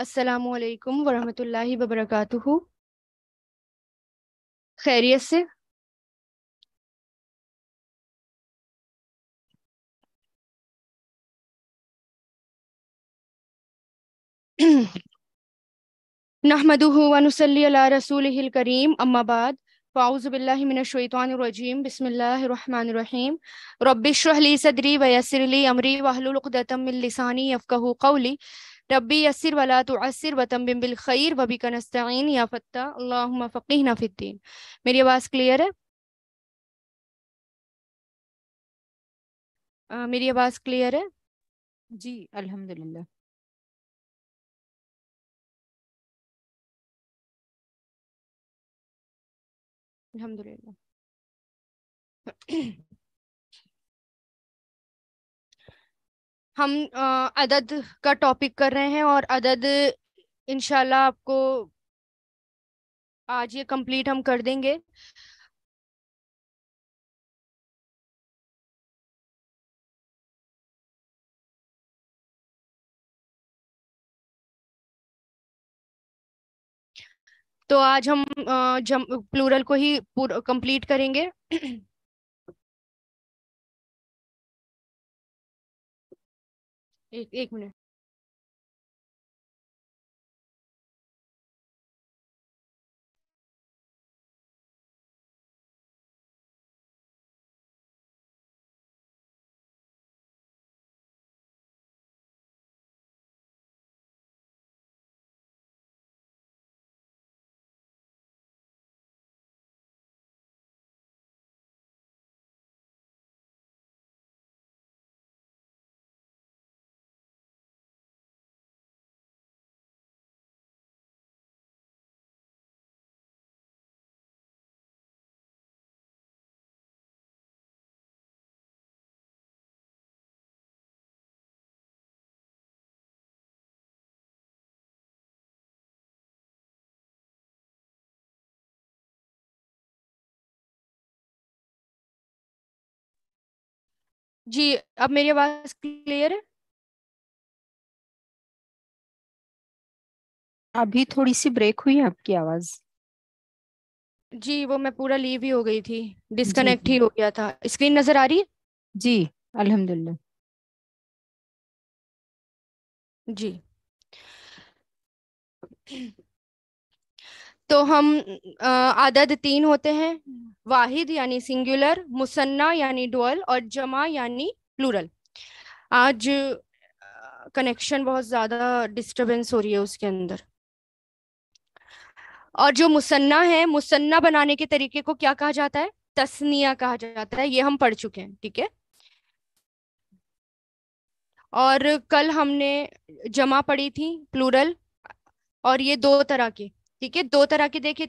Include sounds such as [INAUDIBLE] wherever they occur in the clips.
असलकम वरहमल वबरक खैरियत से नहमदनसली रसूल करीम अम्माबाद फ़ाउज़बिल्लिमिनशैतवानरजीम बसमीम रबिशरली सदरी वयसरली अमरी वाहलतमिलसानी अफ़क़ कौली रबी यसर वला तो असर वतम बिल खैर वबी का नस्तीन या फ़त्ता अल्लाह फ़कीह नफ़ीन मेरी आवाज़ क्लियर है आ, मेरी आवाज़ क्लियर है जी अल्हम्दुलिल्लाह अल्हम्दुलिल्लाह हम अदद का टॉपिक कर रहे हैं और अदद इनशाला आपको आज ये कंप्लीट हम कर देंगे तो आज हम जम प्लूरल को ही कंप्लीट करेंगे एक एक मिनट जी अब मेरी आवाज क्लियर है अभी थोड़ी सी ब्रेक हुई है आपकी आवाज जी वो मैं पूरा लीव ही हो गई थी डिस्कनेक्ट ही हो गया था स्क्रीन नजर आ रही है जी अल्हम्दुलिल्लाह जी तो हम आदद तीन होते हैं वाहिद यानी सिंगुलर मुसन्ना यानी डुअल और जमा यानी प्लूरल आज कनेक्शन बहुत ज़्यादा डिस्टरबेंस हो रही है उसके अंदर और जो मुसन्ना है मुसन्ना बनाने के तरीके को क्या कहा जाता है तस्निया कहा जाता है ये हम पढ़ चुके हैं ठीक है और कल हमने जमा पढ़ी थी प्लूरल और ये दो तरह की ठीक है दो तरह के देखिए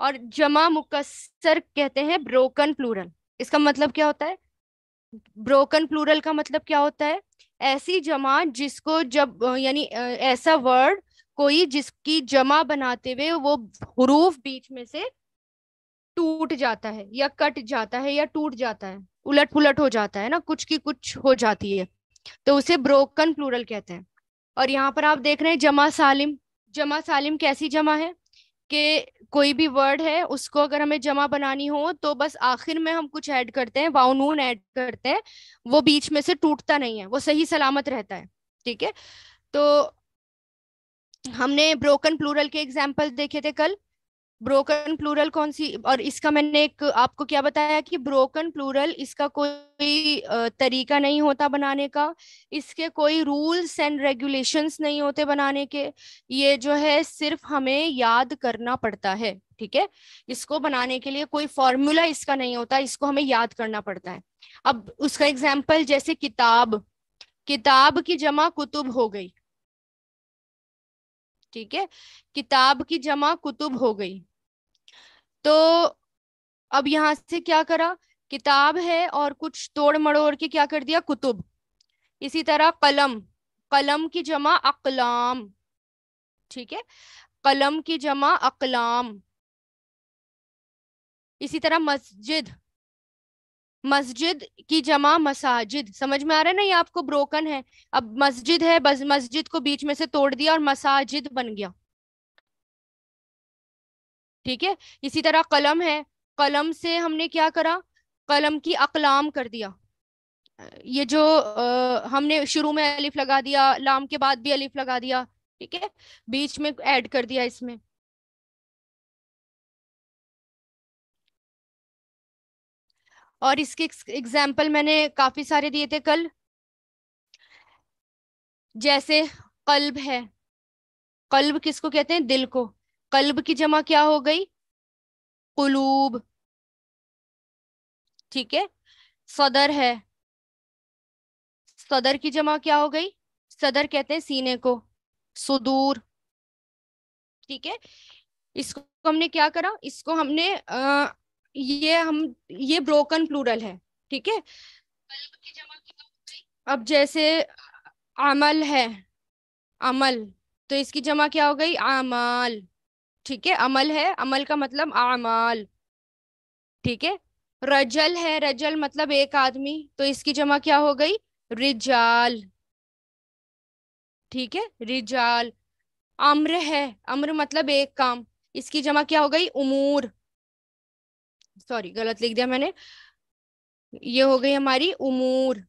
और जमा मुकसर कहते हैं ब्रोकन प्लूरल इसका मतलब क्या होता है ब्रोकन प्लूरल का मतलब क्या होता है ऐसी जमा जिसको जब यानी ऐसा वर्ड कोई जिसकी जमा बनाते हुए वो हरूफ बीच में से टूट जाता है या कट जाता है या टूट जाता है उलट पुलट हो जाता है ना कुछ की कुछ हो जाती है तो उसे ब्रोकन प्लूरल कहते हैं और यहाँ पर आप देख रहे हैं जमा सालिम जमा सालिम कैसी जमा है कि कोई भी वर्ड है उसको अगर हमें जमा बनानी हो तो बस आखिर में हम कुछ ऐड करते हैं वाउनून ऐड करते हैं वो बीच में से टूटता नहीं है वो सही सलामत रहता है ठीक है तो हमने ब्रोकन प्लूरल के एग्जाम्पल देखे थे कल ब्रोकन प्लूरल कौन सी और इसका मैंने एक आपको क्या बताया कि ब्रोकन प्लूरल इसका कोई तरीका नहीं होता बनाने का इसके कोई रूल्स एंड रेगुलेशंस नहीं होते बनाने के ये जो है सिर्फ हमें याद करना पड़ता है ठीक है इसको बनाने के लिए कोई फॉर्मूला इसका नहीं होता इसको हमें याद करना पड़ता है अब उसका एग्जाम्पल जैसे किताब किताब की जमा कुतुब हो गई ठीक है किताब की जमा कुतुब हो गई तो अब यहां से क्या करा किताब है और कुछ तोड़ मड़ोड़ के क्या कर दिया कुतुब इसी तरह कलम कलम की जमा अकलाम ठीक है कलम की जमा अकलाम इसी तरह मस्जिद मस्जिद की जमा मसाजिद समझ में आ रहा है ना ये आपको ब्रोकन है अब मस्जिद है बस मस्जिद को बीच में से तोड़ दिया और मसाजिद बन गया ठीक है इसी तरह कलम है कलम से हमने क्या करा कलम की अकलाम कर दिया ये जो आ, हमने शुरू में अलिफ लगा दिया लाम के बाद भी अलिफ लगा दिया ठीक है बीच में ऐड कर दिया इसमें और इसके एग्जाम्पल मैंने काफी सारे दिए थे कल जैसे कल्ब है कल्ब किसको कहते हैं दिल को कल्ब की जमा क्या हो गई कुलूब ठीक है सदर है सदर की जमा क्या हो गई सदर कहते हैं सीने को सुदूर ठीक है इसको हमने क्या करा इसको हमने आ, ये हम ये ब्रोकन प्लूरल है ठीक है अब जैसे अमल है अमल तो इसकी जमा क्या हो गई आमाल ठीक है अमल है अमल का मतलब आमाल ठीक है रजल है रजल मतलब एक आदमी तो इसकी जमा क्या हो गई रिजाल ठीक है रिजाल अम्र है अम्र मतलब एक काम इसकी जमा क्या हो गई उमूर सॉरी गलत लिख दिया मैंने ये हो गई हमारी उमूर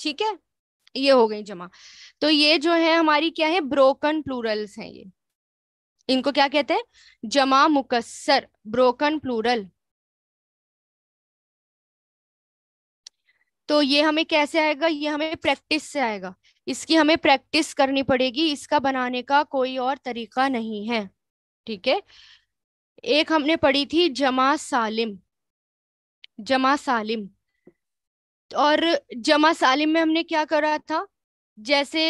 ठीक है ये हो गई जमा तो ये जो है हमारी क्या है ब्रोकन प्लूरल्स हैं ये इनको क्या कहते हैं जमा मुकसर ब्रोकन प्लूरल तो ये हमें कैसे आएगा ये हमें प्रैक्टिस से आएगा इसकी हमें प्रैक्टिस करनी पड़ेगी इसका बनाने का कोई और तरीका नहीं है ठीक है एक हमने पढ़ी थी जमा सालिम जमा सालिम और जमा सालिम में हमने क्या करा था जैसे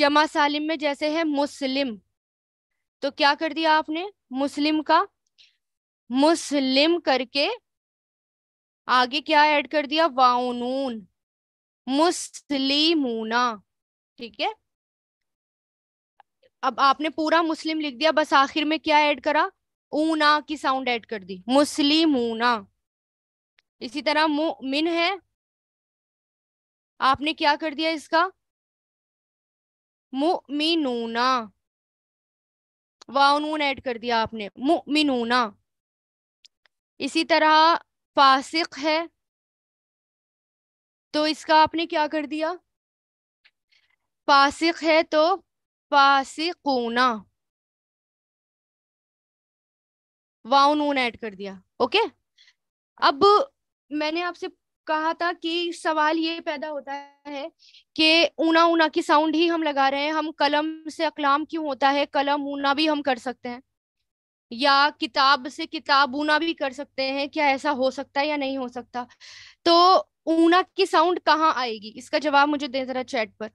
जमा सालिम में जैसे है मुस्लिम तो क्या कर दिया आपने मुस्लिम का मुस्लिम करके आगे क्या ऐड कर दिया वाउनून मुस्लिमूना ठीक है अब आपने पूरा मुस्लिम लिख दिया बस आखिर में क्या ऐड करा ऊना की साउंड ऐड कर दी मुस्लिमूना इसी तरह मुमिन है आपने क्या कर दिया इसका मुमिनूना वाउनून ऐड कर दिया आपने मुमिनूना इसी तरह फासिक है तो इसका आपने क्या कर दिया फासिक है तो फासिकूना वाउनून ऐड कर दिया ओके अब मैंने आपसे कहा था कि सवाल ये पैदा होता है कि ऊना ऊना की साउंड ही हम लगा रहे हैं हम कलम से अकलाम क्यों होता है कलम ऊना भी हम कर सकते हैं या किताब से किताब ऊना भी कर सकते हैं क्या ऐसा हो सकता है या नहीं हो सकता तो ऊना की साउंड कहाँ आएगी इसका जवाब मुझे दे जरा चैट पर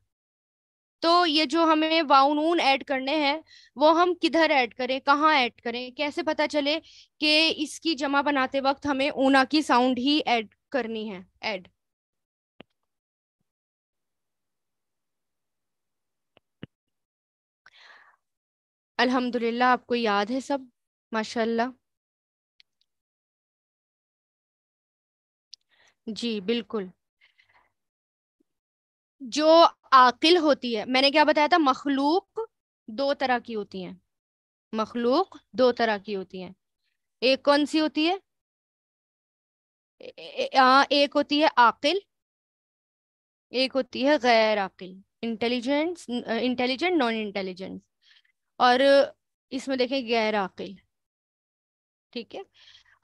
तो ये जो हमें वाउनून ऐड करने हैं वो हम किधर ऐड करें कहाँ ऐड करें कैसे पता चले कि इसकी जमा बनाते वक्त हमें ऊना की साउंड ही ऐड करनी है एड अल्हम्दुलिल्लाह आपको याद है सब माशाल्लाह जी बिल्कुल जो आकिल होती है मैंने क्या बताया था मखलूक दो तरह की होती है मखलूक दो तरह की होती है एक कौन सी होती है एक होती है आकिल एक होती है गैर आकिल इंटेलिजेंस इंटेलिजेंट नॉन इंटेलिजेंट और इसमें देखें गैर आकिल ठीक है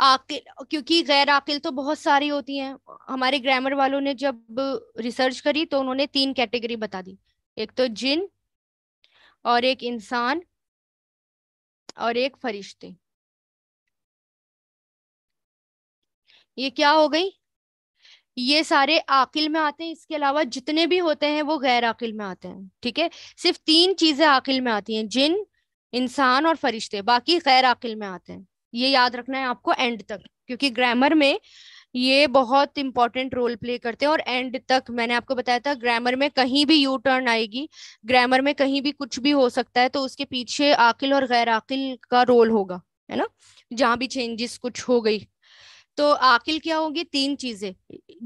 आकिल क्योंकि गैर आकिल तो बहुत सारी होती हैं हमारे ग्रामर वालों ने जब रिसर्च करी तो उन्होंने तीन कैटेगरी बता दी एक तो जिन और एक इंसान और एक फरिश्ते ये क्या हो गई ये सारे आकिल में आते हैं इसके अलावा जितने भी होते हैं वो गैर आकिल में आते हैं ठीक है सिर्फ तीन चीजें आकिल में आती हैं जिन इंसान और फरिश्ते बाकी गैर आकिल में आते हैं ये याद रखना है आपको एंड तक क्योंकि ग्रामर में ये बहुत इंपॉर्टेंट रोल प्ले करते हैं और एंड तक मैंने आपको बताया था ग्रामर में कहीं भी यू टर्न आएगी ग्रामर में कहीं भी कुछ भी हो सकता है तो उसके पीछे आकिल और गैर आकिल का रोल होगा है ना जहां भी चेंजेस कुछ हो गई तो आकिल क्या होगी तीन चीजें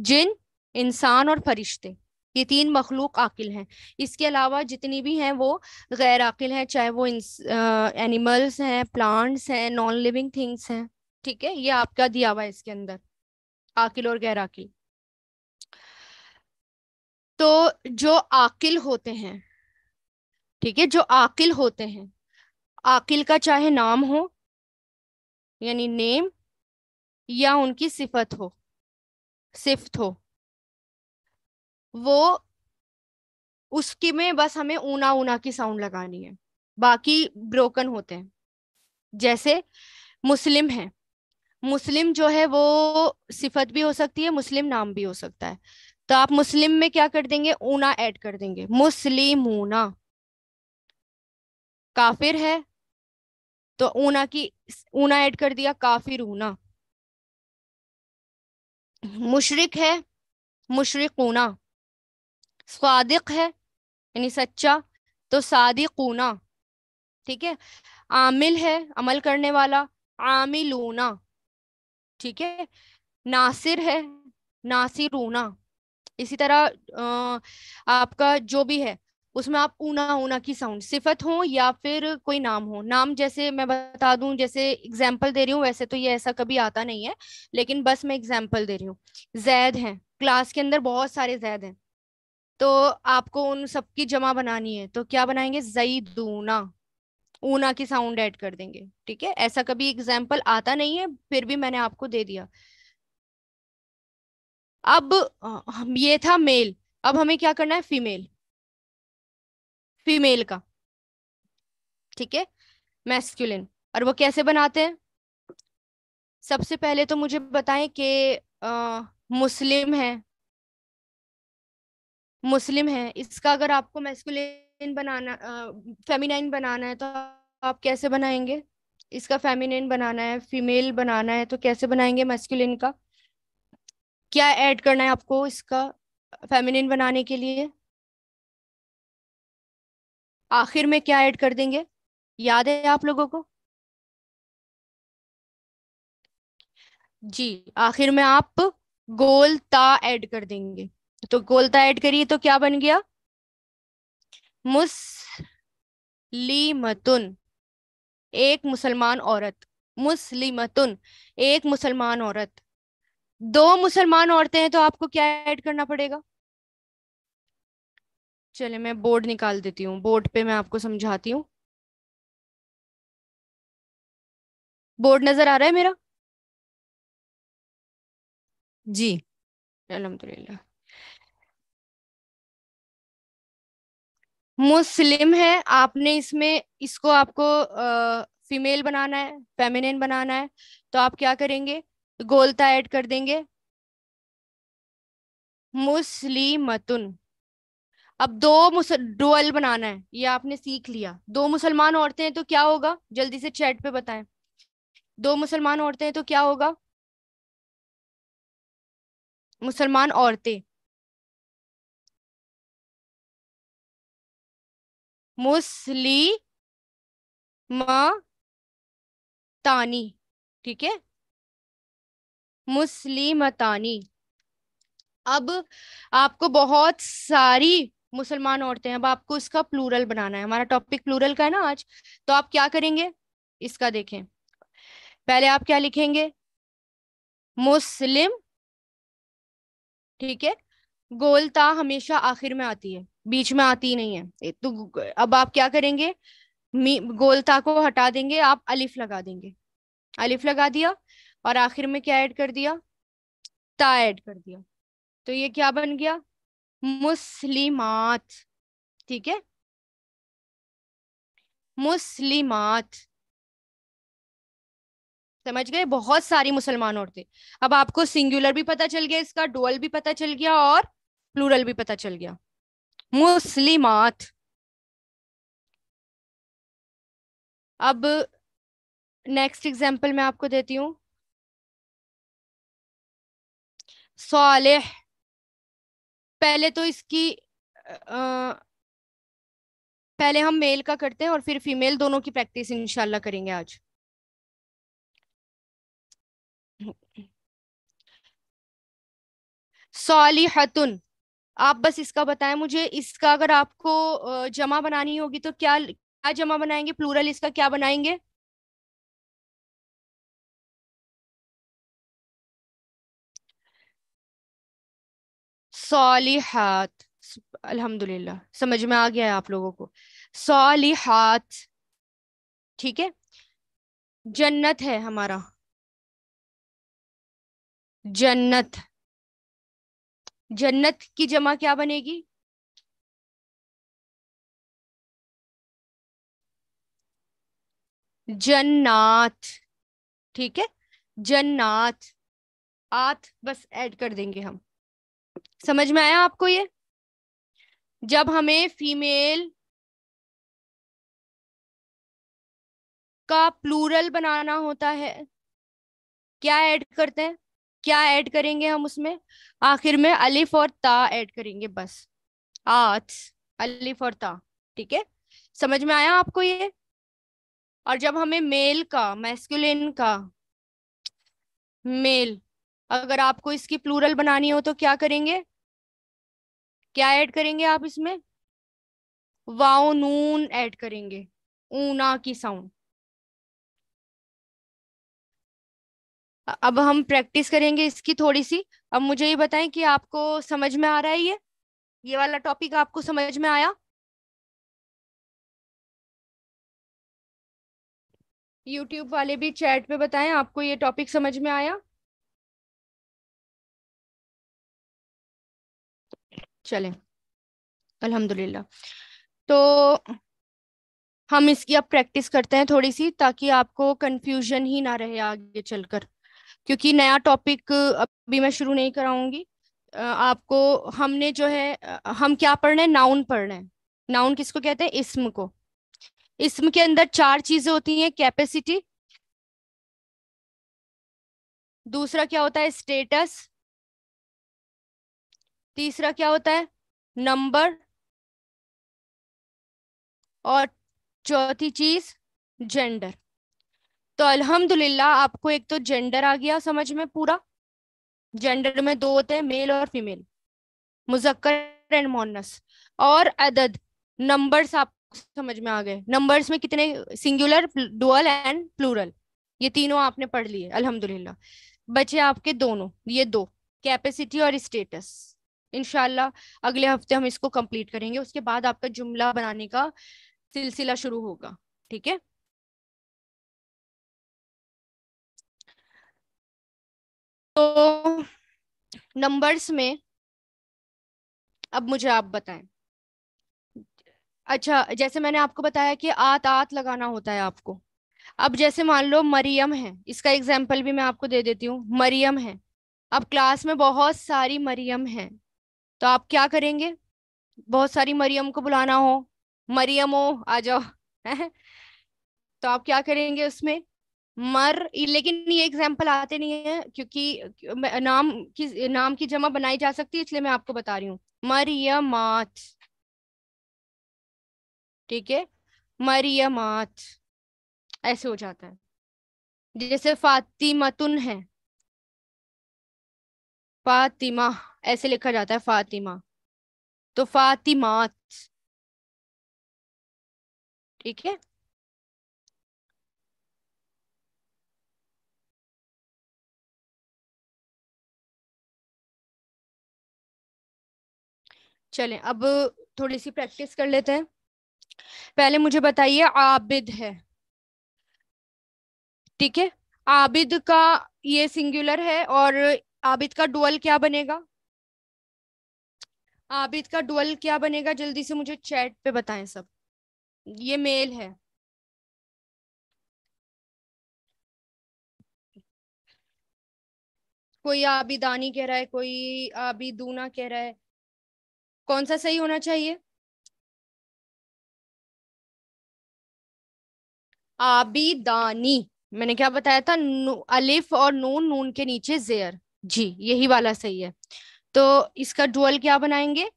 जिन इंसान और फरिश्ते ये तीन मखलूक आकिल हैं इसके अलावा जितनी भी हैं वो गैर आकिल हैं चाहे वो एनिमल्स हैं प्लांट्स हैं नॉन लिविंग थिंग्स हैं ठीक है ये आपका दिया हुआ है इसके अंदर आकिल और गैर आकिल तो जो आकिल होते हैं ठीक है जो आकिल होते हैं आकिल का चाहे नाम हो यानी नेम या उनकी सिफत हो सिफत हो वो उसकी में बस हमें ऊना ऊना की साउंड लगानी है बाकी ब्रोकन होते हैं जैसे मुस्लिम है मुस्लिम जो है वो सिफत भी हो सकती है मुस्लिम नाम भी हो सकता है तो आप मुस्लिम में क्या कर देंगे ऊना ऐड कर देंगे मुस्लिम ऊना काफिर है तो ऊना की ऊना ऐड कर दिया काफिर ऊना मुशरक है मुशरकूना स्वादिक है यानी सच्चा तो सादिकूना ठीक है आमिल है अमल करने वाला आमिलूना ठीक है नासिर है नासिरूना इसी तरह आ, आपका जो भी है उसमें आप ऊना ऊना की साउंड सिफत हो या फिर कोई नाम हो नाम जैसे मैं बता दूं जैसे एग्जाम्पल दे रही हूँ वैसे तो ये ऐसा कभी आता नहीं है लेकिन बस मैं एग्जाम्पल दे रही हूँ जैद हैं क्लास के अंदर बहुत सारे जैद हैं तो आपको उन सबकी जमा बनानी है तो क्या बनाएंगे जई दूना ऊना की साउंड ऐड कर देंगे ठीक है ऐसा कभी एग्जाम्पल आता नहीं है फिर भी मैंने आपको दे दिया अब ये था मेल अब हमें क्या करना है फीमेल फीमेल का ठीक है मैस्कुलिन और वो कैसे बनाते हैं सबसे पहले तो मुझे बताएं कि मुस्लिम है मुस्लिम है इसका अगर आपको मैस्कुलिन बनाना फेमिनाइन बनाना है तो आप कैसे बनाएंगे इसका फेमिनिन बनाना है फीमेल बनाना है तो कैसे बनाएंगे मैस्कुलिन का क्या ऐड करना है आपको इसका फेमिनिन बनाने के लिए आखिर में क्या ऐड कर देंगे याद है आप लोगों को जी आखिर में आप गोलता ऐड कर देंगे तो गोलता ऐड करिए तो क्या बन गया मुसलीमतुन एक मुसलमान औरत मुसलीमतुन एक मुसलमान औरत दो मुसलमान औरतें हैं तो आपको क्या ऐड करना पड़ेगा चले मैं बोर्ड निकाल देती हूँ बोर्ड पे मैं आपको समझाती हूँ बोर्ड नजर आ रहा है मेरा जी अलहमदुल्ला तो मुस्लिम है आपने इसमें इसको आपको आ, फीमेल बनाना है फेमिनिन बनाना है तो आप क्या करेंगे गोलता ऐड कर देंगे मुस्लिमतुन अब दो डुअल बनाना है ये आपने सीख लिया दो मुसलमान औरतें हैं तो क्या होगा जल्दी से चैट पे बताएं दो मुसलमान औरतें हैं तो क्या होगा मुसलमान औरतें मुस्ली मतानी ठीक है तानी अब आपको बहुत सारी मुसलमान औरतें अब आपको इसका प्लूरल बनाना है हमारा टॉपिक प्लूरल का है ना आज तो आप क्या करेंगे इसका देखें पहले आप क्या लिखेंगे मुस्लिम ठीक है गोलता हमेशा आखिर में आती है बीच में आती ही नहीं है तो अब आप क्या करेंगे गोलता को हटा देंगे आप अलिफ लगा देंगे अलिफ लगा दिया और आखिर में क्या ऐड कर दिया ता ऐड कर दिया तो ये क्या बन गया मुस्लिमात ठीक है मुस्लिमात समझ गए बहुत सारी मुसलमान औरतें अब आपको सिंगुलर भी पता चल गया इसका डुअल भी पता चल गया और प्लूरल भी पता चल गया मुस्लिमात अब नेक्स्ट एग्जाम्पल मैं आपको देती हूं सालेह पहले तो इसकी आ, पहले हम मेल का करते हैं और फिर फीमेल दोनों की प्रैक्टिस इनशाला करेंगे आज हतुन आप बस इसका बताएं मुझे इसका अगर आपको जमा बनानी होगी तो क्या क्या जमा बनाएंगे प्लूरल इसका क्या बनाएंगे सालिहात अल्हम्दुलिल्लाह समझ में आ गया है आप लोगों को सालिहात ठीक है जन्नत है हमारा जन्नत जन्नत की जमा क्या बनेगी जन्नात ठीक है जन्नात आत बस ऐड कर देंगे हम समझ में आया आपको ये जब हमें फीमेल का प्लूरल बनाना होता है क्या ऐड करते हैं क्या ऐड करेंगे हम उसमें आखिर में अलिफ और ता ऐड करेंगे बस आठ अलिफ और ता ठीक है समझ में आया आपको ये और जब हमें मेल का मैस्कुलिन का मेल अगर आपको इसकी प्लूरल बनानी हो तो क्या करेंगे क्या ऐड करेंगे आप इसमें वाओ नून ऐड करेंगे ऊना की साउंड अब हम प्रैक्टिस करेंगे इसकी थोड़ी सी अब मुझे ये बताएं कि आपको समझ में आ रहा है ये ये वाला टॉपिक आपको समझ में आया यूट्यूब वाले भी चैट पे बताएं आपको ये टॉपिक समझ में आया चलें अल्हम्दुलिल्लाह तो हम इसकी अब प्रैक्टिस करते हैं थोड़ी सी ताकि आपको कंफ्यूजन ही ना रहे आगे चलकर क्योंकि नया टॉपिक अभी मैं शुरू नहीं कराऊंगी आपको हमने जो है हम क्या पढ़ना है नाउन पढ़ना है नाउन किसको कहते हैं इसम को इसम के अंदर चार चीजें होती हैं कैपेसिटी दूसरा क्या होता है स्टेटस तीसरा क्या होता है नंबर और चौथी चीज जेंडर तो अल्हम्दुलिल्लाह आपको एक तो जेंडर आ गया समझ में पूरा जेंडर में दो होते हैं मेल और फीमेल मुजक्कर एंड मोनस और अदद नंबर्स आप समझ में आ गए नंबर्स में कितने सिंगुलर डुअल एंड प्लूरल ये तीनों आपने पढ़ लिए अल्हम्दुलिल्लाह बचे आपके दोनों ये दो कैपेसिटी और स्टेटस इनशाला अगले हफ्ते हम इसको कंप्लीट करेंगे उसके बाद आपका जुमला बनाने का सिलसिला शुरू होगा ठीक है तो नंबर्स में अब मुझे आप बताएं अच्छा जैसे मैंने आपको बताया कि आत आत लगाना होता है आपको अब जैसे मान लो मरियम है इसका एग्जाम्पल भी मैं आपको दे देती हूँ मरियम है अब क्लास में बहुत सारी मरियम हैं तो आप क्या करेंगे बहुत सारी मरियम को बुलाना हो मरियम हो आ जाओ तो आप क्या करेंगे उसमें मर लेकिन ये एग्जाम्पल आते नहीं है क्योंकि नाम की नाम की जमा बनाई जा सकती है इसलिए मैं आपको बता रही हूँ मरियमात ठीक है मरियमात ऐसे हो जाता है जैसे फातिमतुन है फातिमा ऐसे लिखा जाता है फातिमा तो फातिमात ठीक है चलें अब थोड़ी सी प्रैक्टिस कर लेते हैं पहले मुझे बताइए आबिद है ठीक है आबिद का ये सिंगुलर है और आबिद का डुअल क्या बनेगा आबिद का डुअल क्या बनेगा जल्दी से मुझे चैट पे बताएं सब ये मेल है कोई आबिदानी कह रहा है कोई आबिदूना कह रहा है कौन सा सही होना चाहिए आबिदानी मैंने क्या बताया था अलिफ और नून नून के नीचे जेयर जी यही वाला सही है तो इसका डुअल क्या बनाएंगे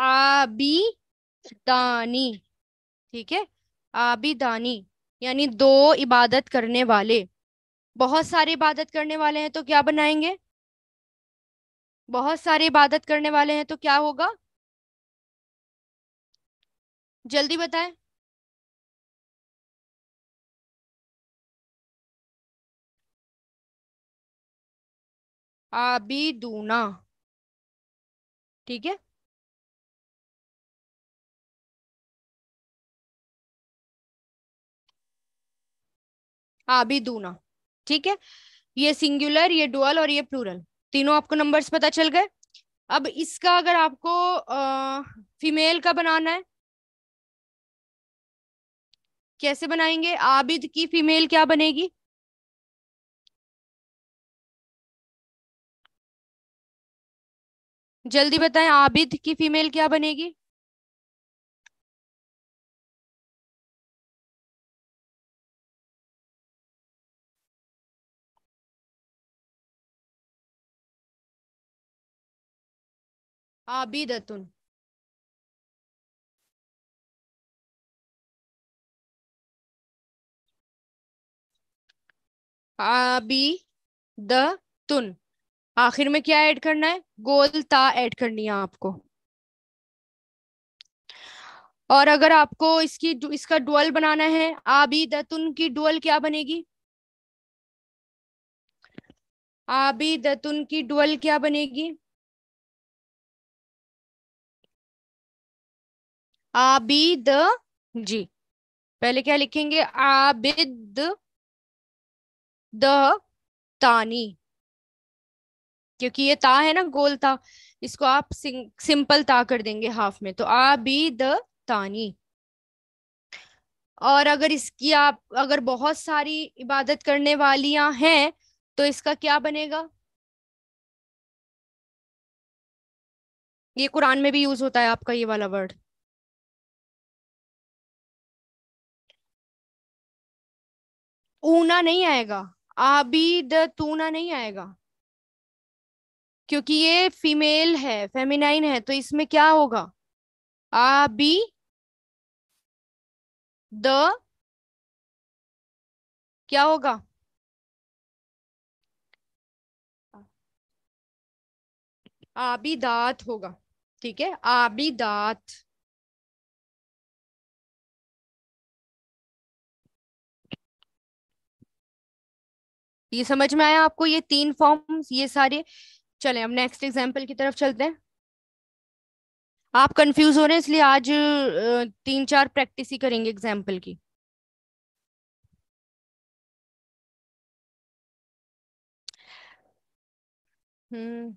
आबिदानी ठीक है आबिदानी यानी दो इबादत करने वाले बहुत सारे इबादत करने वाले हैं तो क्या बनाएंगे बहुत सारे इबादत करने वाले हैं तो क्या होगा जल्दी बताएं आबिदूना ठीक है आबिदूना ठीक है ये सिंगुलर ये डुअल और ये प्लूरल तीनों आपको नंबर्स पता चल गए अब इसका अगर आपको आ, फीमेल का बनाना है कैसे बनाएंगे आबिद की फीमेल क्या बनेगी जल्दी बताएं आबिद की फीमेल क्या बनेगी आबिद अतुन आबी द तुन आखिर में क्या ऐड करना है गोल ता ऐड करनी है आपको और अगर आपको इसकी इसका डुअल बनाना है दतुन की डुअल क्या बनेगी आबी दतुन की डुअल क्या बनेगी आबिद जी पहले क्या लिखेंगे आबिद द तानी क्योंकि ये ता है ना गोल ता इसको आप सिंपल ता कर देंगे हाफ में तो आ बी द तानी और अगर इसकी आप अगर बहुत सारी इबादत करने वालियां हैं तो इसका क्या बनेगा ये कुरान में भी यूज होता है आपका ये वाला वर्ड ऊना नहीं आएगा आबी द तूना नहीं आएगा क्योंकि ये फीमेल है फेमिनाइन है तो इसमें क्या होगा आ बी द क्या होगा आबिदात होगा ठीक है आबिदात ये समझ में आया आपको ये तीन फॉर्म्स ये सारे चले अब नेक्स्ट एग्जाम्पल की तरफ चलते हैं आप कंफ्यूज हो रहे हैं इसलिए आज तीन चार प्रैक्टिस ही करेंगे एग्जाम्पल की हम्म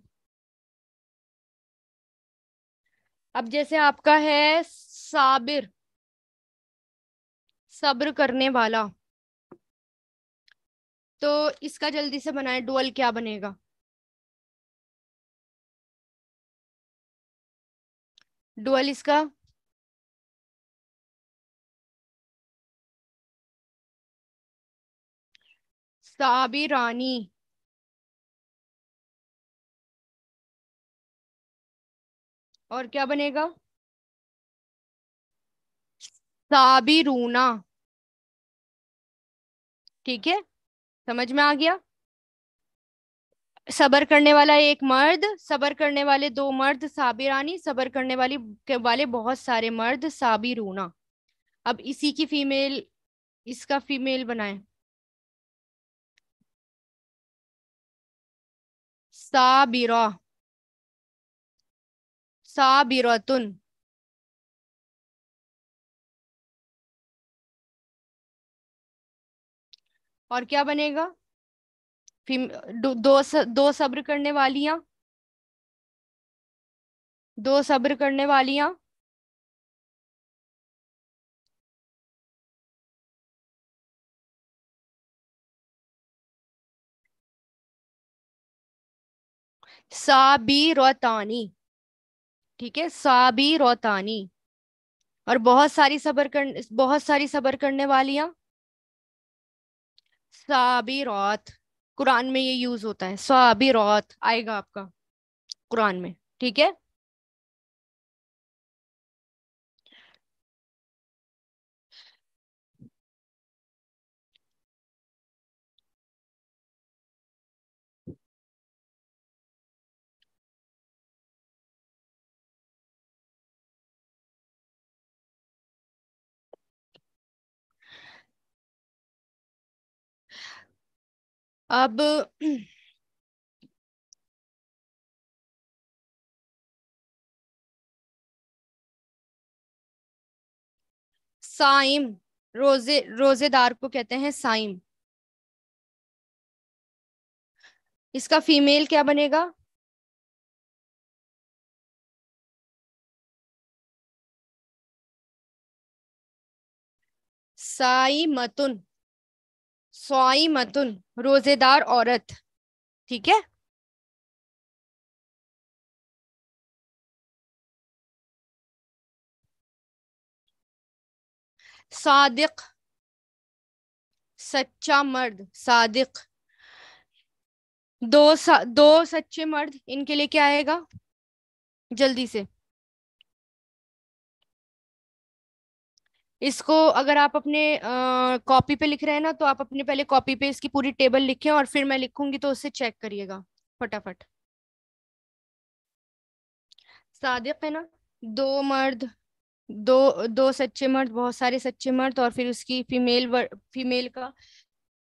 अब जैसे आपका है साबिर सब्र करने वाला तो इसका जल्दी से बनाए डुअल क्या बनेगा डुअल इसका साबिरानी और क्या बनेगा साबिरूना ठीक है समझ में आ गया सबर करने वाला एक मर्द सबर करने वाले दो मर्द साबिरानी सबर करने वाली के वाले बहुत सारे मर्द साबिरूना अब इसी की फीमेल इसका फीमेल बनाए साबिरा साबिरतुन और क्या बनेगा दो दो सब्र करने वालियां दो सब्र करने वालियां साबी रोतानी ठीक है साबी रोतानी और बहुत सारी सबर कर बहुत सारी सबर करने वालियां साबी रोत कुरान में ये यूज होता है रोत आएगा आपका कुरान में ठीक है अब साइम रोजे रोजेदार को कहते हैं साइम इसका फीमेल क्या बनेगा साई मतुन स्वाई मतुन रोजेदार औरत ठीक है सादिक सच्चा मर्द सादिक दो सा, दो सच्चे मर्द इनके लिए क्या आएगा जल्दी से इसको अगर आप अपने कॉपी पे लिख रहे हैं ना तो आप अपने पहले कॉपी पे इसकी पूरी टेबल लिखें और फिर मैं लिखूंगी तो उससे चेक करिएगा फटाफट सादिक है ना दो मर्द दो दो सच्चे मर्द बहुत सारे सच्चे मर्द और फिर उसकी फीमेल वर, फीमेल का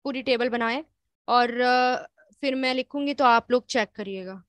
पूरी टेबल बनाए और फिर मैं लिखूंगी तो आप लोग चेक करिएगा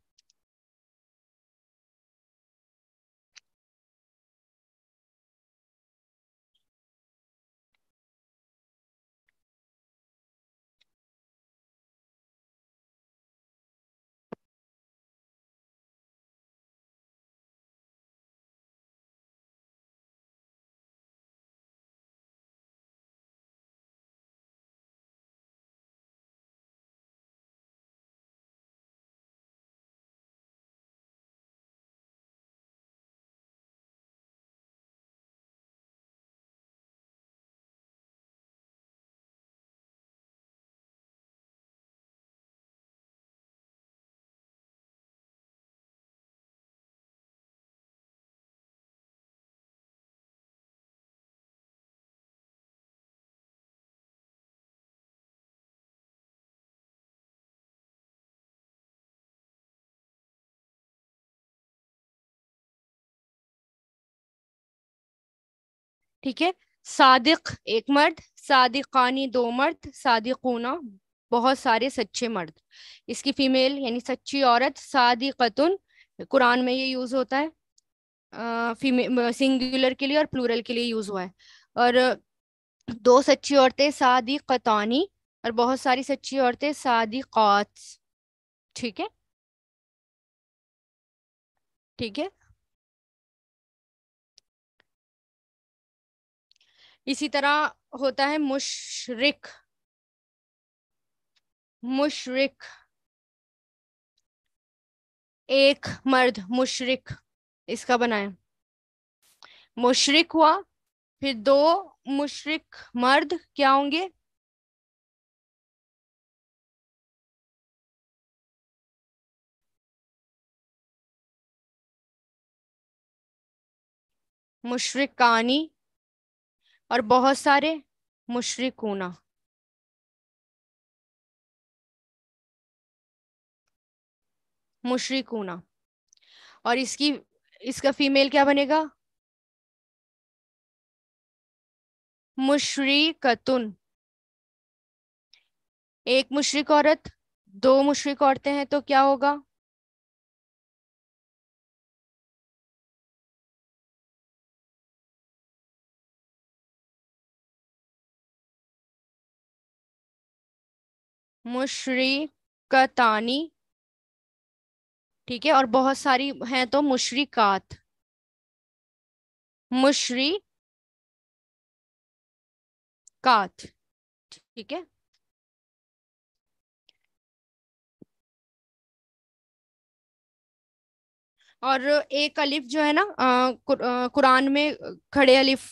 ठीक है सादिक एक मर्द सादिकानी दो मर्द सादिकूना बहुत सारे सच्चे मर्द इसकी फीमेल यानी सच्ची औरत सादी कतुन कुरान में ये यूज होता है फीमेल सिंगुलर के लिए और प्लूरल के लिए यूज हुआ है और दो सच्ची औरतें सादी कतानी और बहुत सारी सच्ची औरतें सादी कौत ठीक है ठीक है इसी तरह होता है मुशरिक मुशरिक एक मर्द मुशरिक इसका बनाए मुशरिक हुआ फिर दो मुशरिक मर्द क्या होंगे मुशरिकानी और बहुत सारे मुशरकूना मुशरकूना और इसकी इसका फीमेल क्या बनेगा मुशरकतुन एक मुशरक औरत दो मुशरक औरतें हैं तो क्या होगा कतानी ठीक है और बहुत सारी हैं तो मुशरिकात मुशरी कात ठीक है और एक अलिफ जो है ना कुर, कुरान में खड़े अलिफ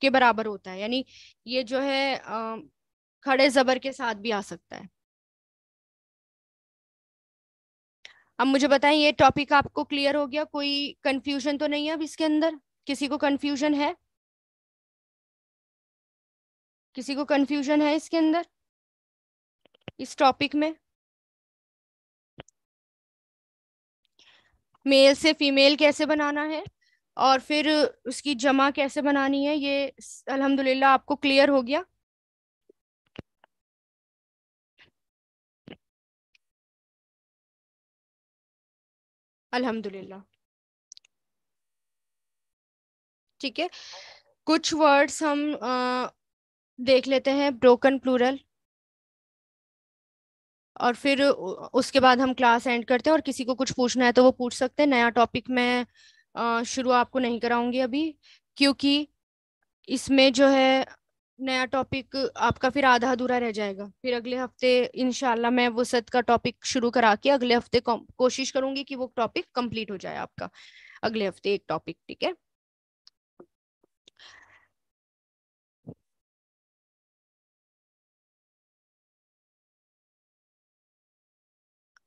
के बराबर होता है यानी ये जो है आ, खड़े जबर के साथ भी आ सकता है अब मुझे बताएं ये टॉपिक आपको क्लियर हो गया कोई कंफ्यूजन तो नहीं है अब इसके अंदर किसी को कंफ्यूजन है किसी को कंफ्यूजन है इसके अंदर इस टॉपिक में मेल से फीमेल कैसे बनाना है और फिर उसकी जमा कैसे बनानी है ये अल्हम्दुलिल्लाह आपको क्लियर हो गया अल्हम्दुलिल्लाह ठीक है कुछ वर्ड्स हम आ, देख लेते हैं ब्रोकन प्लूरल और फिर उसके बाद हम क्लास एंड करते हैं और किसी को कुछ पूछना है तो वो पूछ सकते हैं नया टॉपिक मैं शुरू आपको नहीं कराऊंगी अभी क्योंकि इसमें जो है नया टॉपिक आपका फिर आधा अधूरा रह जाएगा फिर अगले हफ्ते इनशाला मैं वो सत का टॉपिक शुरू करा के अगले हफ्ते कोशिश करूंगी कि वो टॉपिक कंप्लीट हो जाए आपका अगले हफ्ते एक टॉपिक ठीक है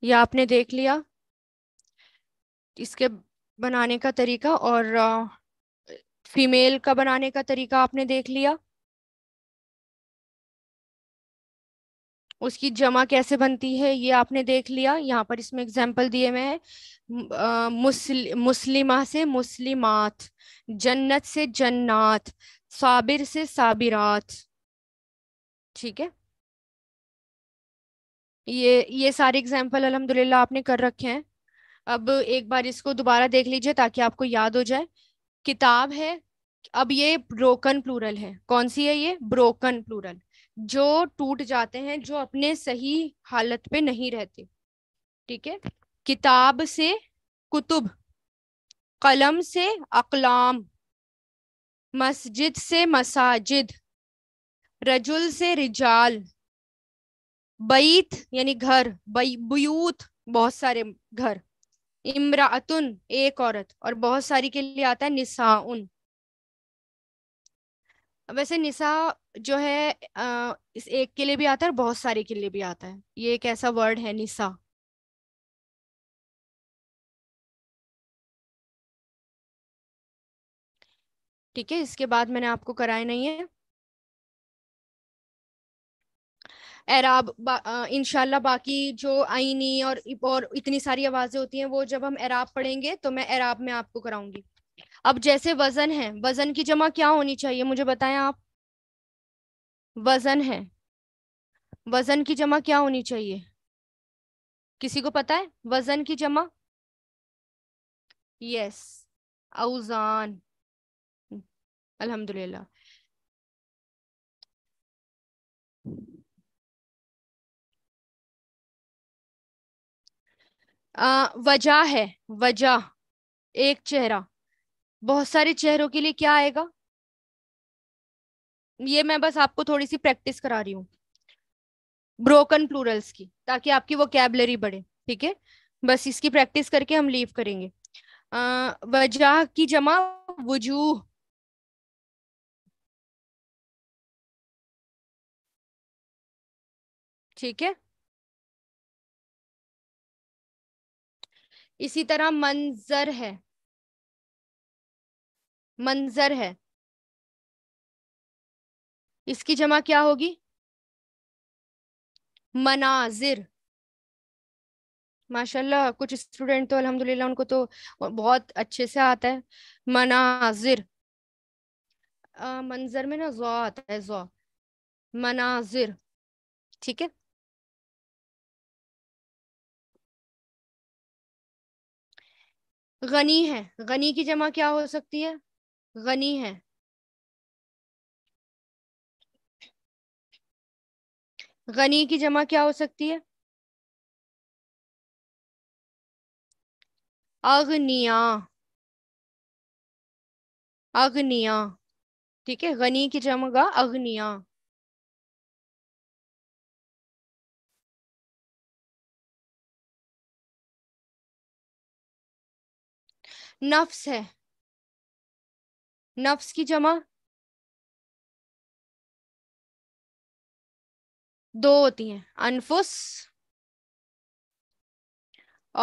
या आपने देख लिया इसके बनाने का तरीका और फीमेल का बनाने का तरीका आपने देख लिया उसकी जमा कैसे बनती है ये आपने देख लिया यहाँ पर इसमें एग्जाम्पल दिए हुए हैं मुस्लिम मुस्लिमा से मुस्लिमात जन्नत से जन्नात साबिर से साबिरात ठीक है ये ये सारे एग्जाम्पल अलहमदुल्ला आपने कर रखे हैं अब एक बार इसको दोबारा देख लीजिए ताकि आपको याद हो जाए किताब है अब ये ब्रोकन प्लूरल है कौन सी है ये ब्रोकन प्लूरल जो टूट जाते हैं जो अपने सही हालत पे नहीं रहते ठीक है किताब से कुतुब कलम से अकलाम मस्जिद से मसाजिद रजुल से रिजाल बैत यानी घर बयूत बहुत सारे घर इमरातुन एक औरत और बहुत सारी के लिए आता है निसाउन वैसे निसा जो है आ, इस एक के लिए भी आता है बहुत सारे के लिए भी आता है ये एक ऐसा वर्ड है निसा ठीक है इसके बाद मैंने आपको कराए नहीं है एराब बा, इनशाला बाकी जो आईनी और और इतनी सारी आवाज़ें होती हैं वो जब हम एराब पढ़ेंगे तो मैं एराब में आपको कराऊंगी अब जैसे वजन है वजन की जमा क्या होनी चाहिए मुझे बताएं आप वजन है वजन की जमा क्या होनी चाहिए किसी को पता है वजन की जमा यस औजान अल्हम्दुलिल्लाह वजह है वजह एक चेहरा बहुत सारे चेहरों के लिए क्या आएगा ये मैं बस आपको थोड़ी सी प्रैक्टिस करा रही हूँ ब्रोकन प्लूरल्स की ताकि आपकी वो कैबलरी बढ़े ठीक है बस इसकी प्रैक्टिस करके हम लीव करेंगे वजह की जमा वजूह ठीक है इसी तरह मंजर है मंजर है इसकी जमा क्या होगी मनाजिर माशाल्लाह कुछ स्टूडेंट तो अल्हम्दुलिल्लाह उनको तो बहुत अच्छे से आता है मनाजिर मंजर में ना जो आता है जो मनाजिर ठीक है गनी है गनी की जमा क्या हो सकती है गनी है गनी की जमा क्या हो सकती है अग्निया अग्निया ठीक है गनी की जमा का अग्निया नफ्स है नफ्स की जमा दो होती हैं अनफुस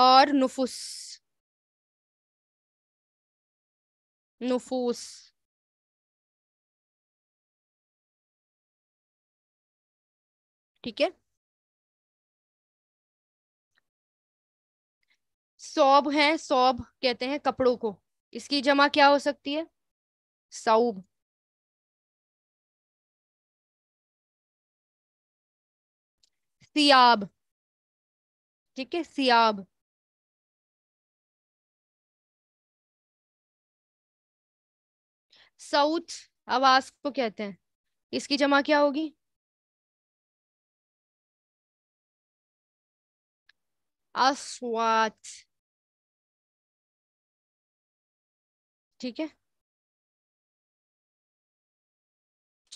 और नुफुस नुफूस ठीक है सौब है सौब कहते हैं कपड़ों को इसकी जमा क्या हो सकती है साउब सियाब ठीक है सियाब साउथ आवाज को कहते हैं इसकी जमा क्या होगी अस्वात ठीक है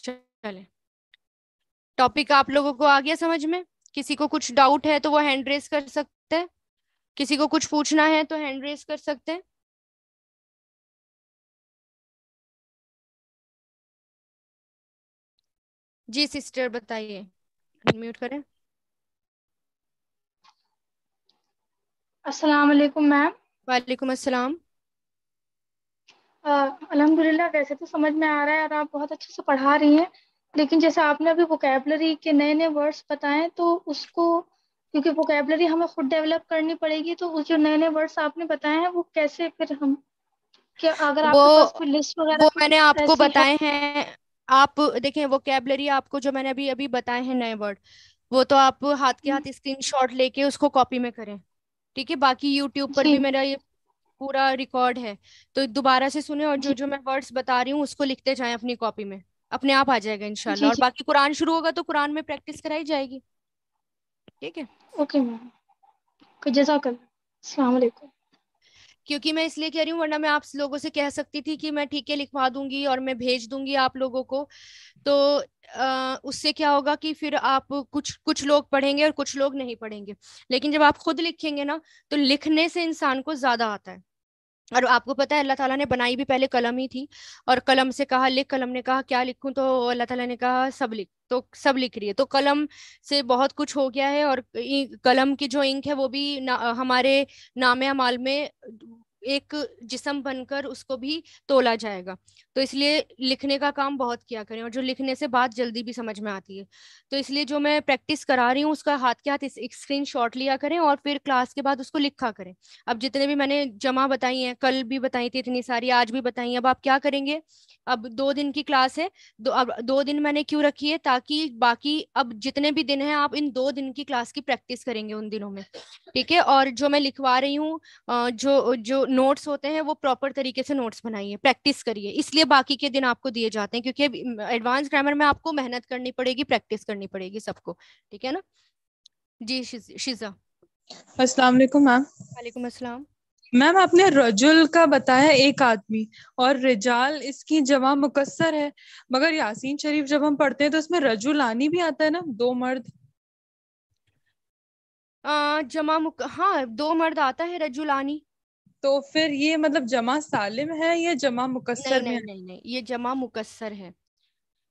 चले टॉपिक आप लोगों को आ गया समझ में किसी को कुछ डाउट है तो वो हैंड रेस कर सकते हैं किसी को कुछ पूछना है तो हैंड रेस कर सकते हैं जी सिस्टर बताइए म्यूट करें अस्सलाम वालेकुम मैम वालेकुम अस्सलाम अल्हम्दुलिल्लाह वैसे तो समझ में आ रहा है और आप बहुत अच्छे से पढ़ा रही हैं लेकिन जैसे आपने अभी वोकेबलरी के नए नए वर्ड्स बताए तो उसको क्योंकि वोकेबलरी हमें खुद डेवलप करनी पड़ेगी तो उस जो नए नए वर्ड्स आपने बताए हैं वो कैसे फिर हम क्या अगर वो, पास लिस्ट वगैरह वो मैंने आपको बताए हैं आप देखें वो कैबलरी आपको जो मैंने अभी अभी बताए हैं नए वर्ड वो तो आप हाथ के हम्म। हाथ स्क्रीनशॉट लेके उसको कॉपी में करें ठीक है बाकी यूट्यूब पर भी मेरा ये पूरा रिकॉर्ड है तो दोबारा से सुने और जो जो मैं वर्ड्स बता रही हूँ उसको लिखते जाएं अपनी कॉपी में अपने आप आ जाएगा इंशाल्लाह और बाकी कुरान शुरू होगा तो कुरान में प्रैक्टिस कराई जाएगी ठीक है ओके मैम क्योंकि मैं इसलिए कह रही हूँ वरना मैं आप लोगों से कह सकती थी कि मैं ठीक है लिखवा दूंगी और मैं भेज दूंगी आप लोगों को तो आ, उससे क्या होगा कि फिर आप कुछ कुछ लोग पढ़ेंगे और कुछ लोग नहीं पढ़ेंगे लेकिन जब आप खुद लिखेंगे ना तो लिखने से इंसान को ज्यादा आता है और आपको पता है अल्लाह ताला ने बनाई भी पहले कलम ही थी और कलम से कहा लिख कलम ने कहा क्या लिखूं तो अल्लाह ताला ने कहा सब लिख तो सब लिख रही है तो कलम से बहुत कुछ हो गया है और कलम की जो इंक है वो भी ना, हमारे नाम अमाल में एक जिसम बनकर उसको भी तोला जाएगा तो इसलिए लिखने का काम बहुत किया करें और जो लिखने से बात जल्दी भी समझ में आती है तो इसलिए जो मैं प्रैक्टिस करा रही हूँ उसका हाथ के हाथ इस स्क्रीन शॉट लिया करें और फिर क्लास के बाद उसको लिखा करें अब जितने भी मैंने जमा बताई हैं कल भी बताई थी इतनी सारी आज भी बताई अब आप क्या करेंगे अब दो दिन की क्लास है दो अब दो दिन मैंने क्यों रखी है ताकि बाकी अब जितने भी दिन है आप इन दो दिन की क्लास की प्रैक्टिस करेंगे उन दिनों में ठीक है और जो मैं लिखवा रही हूँ जो जो नोट्स होते हैं वो प्रॉपर तरीके से नोट्स बनाइए प्रैक्टिस करिए इसलिए बाकी के दिन आपको दिए जाते हैं क्योंकि एडवांस ग्रामर में आपको मेहनत करनी पड़ेगी प्रैक्टिस करनी पड़ेगी सबको ठीक है ना जी शिजा अस्सलाम वालेकुम मैम वालेकुम अस्सलाम मैम आपने रजुल का बताया एक आदमी और रिजाल इसकी जमा मुकसर है मगर यासीन शरीफ जब हम पढ़ते हैं तो उसमें रजुल आनी भी आता है ना दो मर्द आ, जमा मुक हाँ दो मर्द आता है रजुलानी तो फिर ये मतलब जमा सालिम है या जमा मुकसर नहीं, में नहीं, नहीं नहीं ये जमा मुकसर है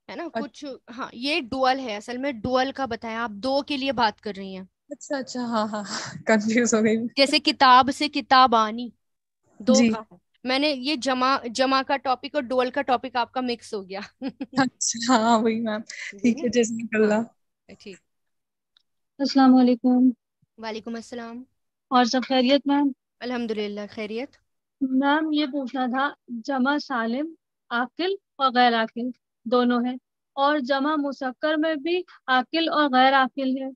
है ना अच्छा। कुछ हाँ ये डुअल है असल में डुअल का बताया आप दो के लिए बात कर रही हैं अच्छा अच्छा हाँ हाँ कंफ्यूज हाँ, हो गई जैसे किताब से किताब आनी दो जी. का मैंने ये जमा जमा का टॉपिक और डुअल का टॉपिक आपका मिक्स हो गया अच्छा हाँ वही मैम ठीक है जैसे हाँ, ठीक अस्सलाम वालेकुम वालेकुम अस्सलाम और सब खैरियत मैम अल्हम्दुलिल्लाह खैरियत मैम ये पूछना था जमा सालिम आकिल और गैर आकिल दोनों है और जमा मुसक्कर में भी आकिल और गैर आकिल है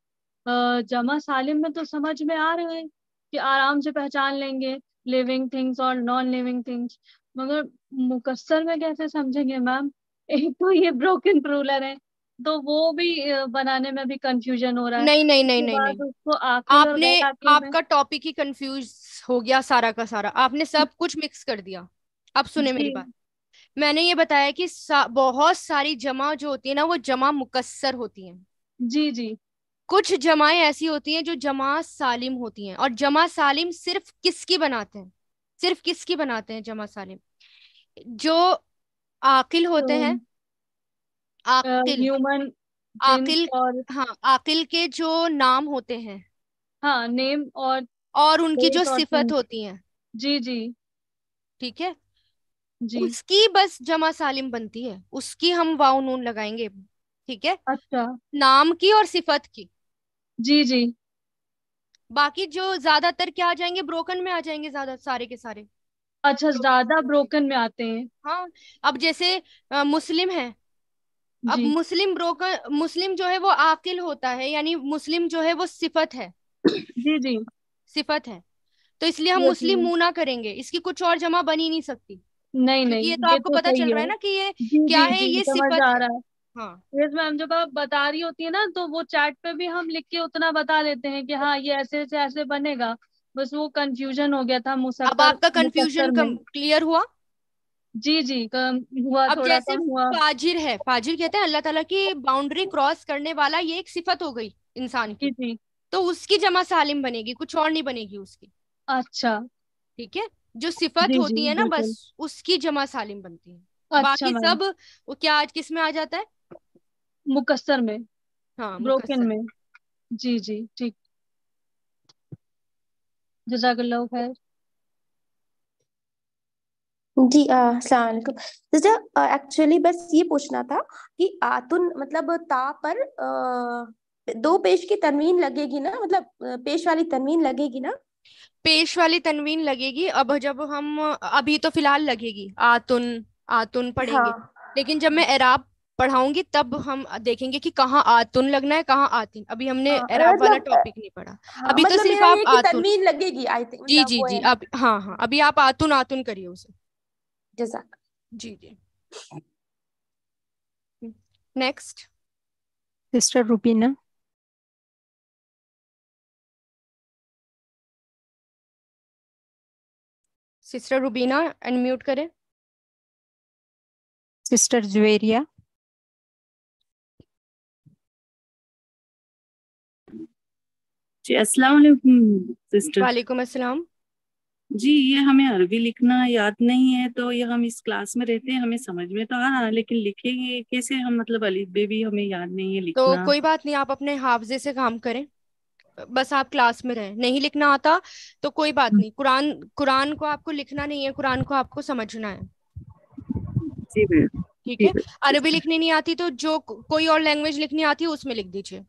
जमा सालिम में तो समझ में आ रहे हैं कि आराम से पहचान लेंगे लिविंग थिंग्स और नॉन लिविंग थिंग्स मगर मुकस्सर में कैसे समझेंगे मैम [LAUGHS] एक तो ये ब्रोकन रूलर है तो वो भी बनाने में भी कंफ्यूजन हो रहा है नहीं नहीं नहीं नहीं, नहीं। उसको आपने आपका टॉपिक ही कंफ्यूज हो गया सारा का सारा आपने सब कुछ मिक्स कर दिया अब सुने मेरी बात मैंने ये बताया कि सा, बहुत सारी जमा जो होती है ना वो जमा मुकसर होती है जी जी कुछ जमाएं ऐसी होती हैं जो जमा सालिम होती हैं और जमा सालिम सिर्फ किसकी बनाते हैं सिर्फ किसकी बनाते हैं जमा सालिम जो आकिल होते तो हैं आकिल ह्यूमन आकिल और हाँ आकिल के जो नाम होते हैं हाँ नेम और और उनकी जो सिफत होती है जी जी ठीक है जी उसकी बस जमा सालिम बनती है उसकी हम वाउ नून लगाएंगे ठीक है अच्छा नाम की और सिफत की जी जी बाकी जो ज्यादातर क्या आ जाएंगे ब्रोकन में आ जाएंगे ज्यादा सारे के सारे अच्छा ज्यादा ब्रोकन में आते हैं हाँ अब जैसे आ, मुस्लिम है अब मुस्लिम ब्रोकर मुस्लिम जो है वो आकिल होता है यानी मुस्लिम जो है वो सिफत है जी जी सिफत है तो इसलिए हम मुस्लिम मुंह ना करेंगे इसकी कुछ और जमा बनी नहीं सकती नहीं नहीं ये तो आपको तो पता चल रहा है ना कि ये क्या है ये सिफत आ रहा है हाँ मैम जब आप बता रही होती है ना तो वो चैट पे भी हम लिख के उतना बता देते हैं कि हाँ ये ऐसे ऐसे ऐसे बनेगा बस वो कंफ्यूजन हो गया था मुसक्कर अब आपका कंफ्यूजन क्लियर हुआ जी जी हुआ अब थोड़ा जैसे हुआ फाजिर है फाजिर कहते हैं अल्लाह ताला की बाउंड्री क्रॉस करने वाला ये एक सिफत हो गई इंसान की जी, तो उसकी जमा सालिम बनेगी कुछ और नहीं बनेगी उसकी अच्छा ठीक है जो सिफत जी, होती जी, है ना बस उसकी जमा सालिम बनती है अच्छा, बाकी सब वो क्या आज किस में आ जाता है मुकसर में हाँ ब्रोकन में जी जी ठीक जजाकल्लाह खैर जी अलैक्म एक्चुअली बस ये पूछना था कि आतुन मतलब ता पर आ, दो पेश की तनवीन लगेगी ना मतलब पेश वाली तनवीन लगेगी ना पेश वाली तनवीन लगेगी अब जब हम अभी तो फिलहाल लगेगी आतुन आतुन पढ़ेंगे हाँ। लेकिन जब मैं एराब पढ़ाऊंगी तब हम देखेंगे कि कहाँ आतुन लगना है कहाँ आतिन अभी हमने हाँ, एराब मतलब वाला टॉपिक नहीं पढ़ा हाँ, अभी तो मतलब तो सिर्फ आप आतुन लगेगी आई थिंक जी मतलब जी जी अब हाँ हाँ अभी आप आतुन आतुन करिए उसे जजाक जी जी next sister Rubina sister Rubina unmute करें सिस्टर जुवेरिया जी अस्सलाम वालेकुम सिस्टर वालेकुम अस्सलाम जी ये हमें अरबी लिखना याद नहीं है तो ये हम इस क्लास में रहते हैं हमें समझ में तो आ रहा है लेकिन लिखेंगे कैसे हम मतलब अलिफ बे भी हमें याद नहीं है तो लिखना तो कोई बात नहीं आप अपने हाफजे से काम करें बस आप क्लास में रहें नहीं लिखना आता तो कोई बात हम्म। नहीं कुरान कुरान को आपको लिखना नहीं है कुरान को आपको समझना है जी ठीक है अरबी लिखनी नहीं आती तो जो कोई और लैंग्वेज लिखनी आती है उसमें लिख दीजिए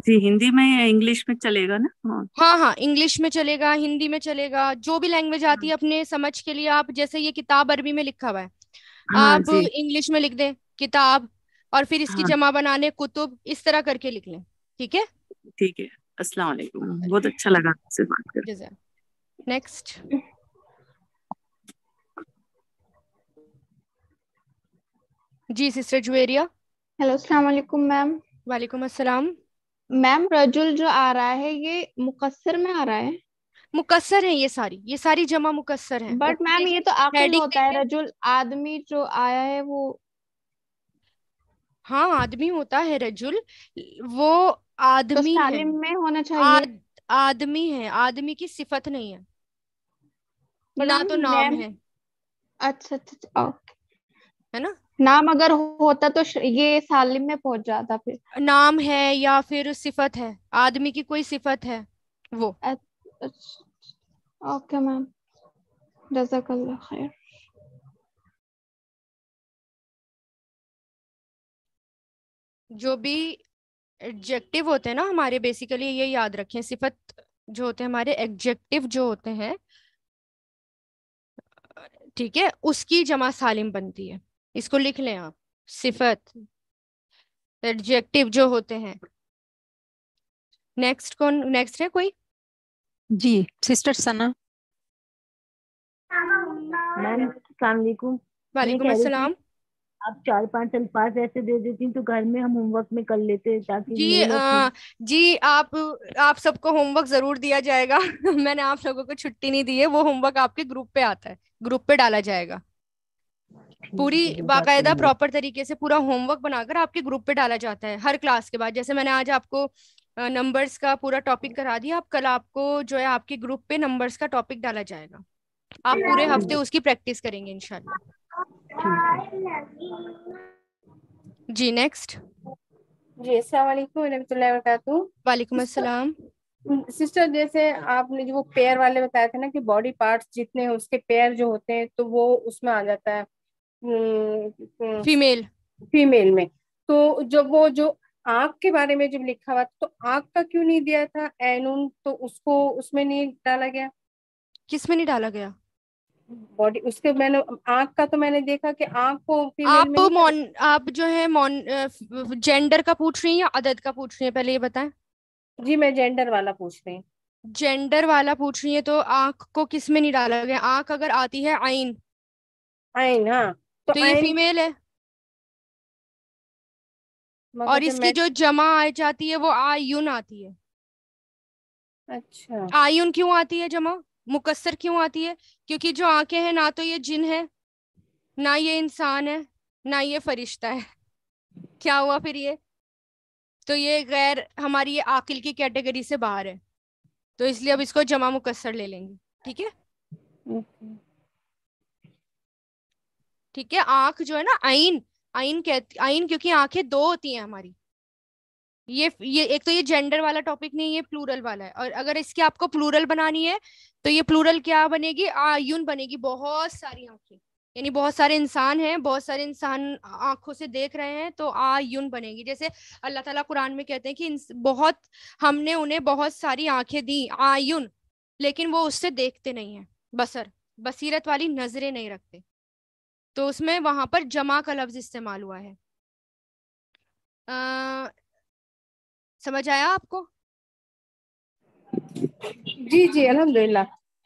जी हिंदी में या इंग्लिश में चलेगा ना हाँ हाँ हाँ इंग्लिश में चलेगा हिंदी में चलेगा जो भी लैंग्वेज आती है हाँ। अपने समझ के लिए आप जैसे ये किताब अरबी में लिखा हुआ है हाँ, हाँ आप इंग्लिश में लिख दें किताब और फिर इसकी हाँ। जमा बनाने कुतुब इस तरह करके लिख लें ठीक है ठीक है अस्सलाम वालेकुम बहुत अच्छा लगा आपसे बात कर नेक्स्ट जी सिस्टर जुएरिया हेलो अस्सलाम वालेकुम मैम वालेकुम अस्सलाम मैम रजुल जो आ रहा है ये मुकसर में आ रहा है मुकसर है ये सारी ये सारी जमा मुकसर है बट मैम ये तो आखिर होता है रजुल आदमी जो आया है वो हाँ आदमी होता है रजुल वो तो आदमी तो में होना चाहिए आद, आदमी है आदमी की सिफत नहीं है ना तो नाम है अच्छा अच्छा ओके अच्छा, है ना नाम अगर होता तो ये सालिम में पहुंच जाता फिर नाम है या फिर सिफत है आदमी की कोई सिफत है वो अच्छा, ओके मैम जजाकल्ला खैर जो भी एडजेक्टिव होते हैं ना हमारे बेसिकली ये याद रखें सिफत जो होते हैं हमारे एडजेक्टिव जो होते हैं ठीक है उसकी जमा सालिम बनती है इसको लिख लें आप सिफत एडजेक्टिव जो होते हैं नेक्स्ट कौन नेक्स्ट है कोई जी सिस्टर सना मैम अस्सलाम आप चार पाँच अल्फाज ऐसे दे देती तो घर में हम होमवर्क में कर लेते ताकि जी आ, जी आप आप सबको होमवर्क जरूर दिया जाएगा [LAUGHS] मैंने आप लोगों को छुट्टी नहीं दी है वो होमवर्क आपके ग्रुप पे आता है ग्रुप पे डाला जाएगा पूरी बाकायदा प्रॉपर तरीके से पूरा होमवर्क बनाकर आपके ग्रुप पे डाला जाता है हर क्लास के बाद जैसे मैंने आज आपको नंबर्स का पूरा टॉपिक करा दिया आप कल आपको जो है आपके ग्रुप पे नंबर्स का टॉपिक डाला जाएगा आप पूरे हफ्ते उसकी प्रैक्टिस करेंगे इनशाला जी नेक्स्ट जी अस्सलाम वालेकुम अस्सलाम सिस्टर जैसे आपने जो वो पैर वाले बताए थे ना कि बॉडी पार्ट्स जितने हैं उसके पैर जो होते हैं तो वो उसमें आ जाता है फीमेल हम्म, फीमेल हम्म। में तो जब वो जो आग के बारे में जब लिखा हुआ तो आग का क्यों नहीं दिया था एनून तो उसको उसमें नहीं डाला गया किस में नहीं डाला गया बॉडी उसके मैंने आग का तो मैंने देखा कि आग को आप मॉन आप जो है मौन, जेंडर का पूछ रही है या अदद का पूछ रही है पहले ये बताएं जी मैं जेंडर वाला पूछ रही हूँ जेंडर वाला पूछ रही है तो आंख को किस में नहीं डाला गया आंख अगर आती है आइन आइन हाँ तो, तो, ये फीमेल है और इसकी जो जमा आ जाती है वो आयुन आती है अच्छा आयुन क्यों आती है जमा मुकसर क्यों आती है क्योंकि जो आंखें हैं ना तो ये जिन है ना ये इंसान है ना ये फरिश्ता है [LAUGHS] क्या हुआ फिर ये तो ये गैर हमारी ये आकिल की कैटेगरी से बाहर है तो इसलिए अब इसको जमा मुकसर ले लेंगे ठीक है ठीक है आंख जो है ना आइन आइन कहती आइन क्योंकि आंखें दो होती हैं हमारी ये ये एक तो ये जेंडर वाला टॉपिक नहीं है प्लूरल वाला है और अगर इसकी आपको प्लूरल बनानी है तो ये प्लूरल क्या बनेगी आयुन बनेगी बहुत सारी आंखें यानी बहुत सारे इंसान हैं बहुत सारे इंसान आंखों से देख रहे हैं तो आयुन बनेगी जैसे अल्लाह ताला कुरान में कहते हैं कि बहुत हमने उन्हें बहुत सारी आंखें दी आयुन लेकिन वो उससे देखते नहीं है बसर बसीरत वाली नजरें नहीं रखते तो उसमें वहां पर जमा का लफ्ज इस्तेमाल हुआ है आ, समझ आया आपको जी जी अलहमदुल्ला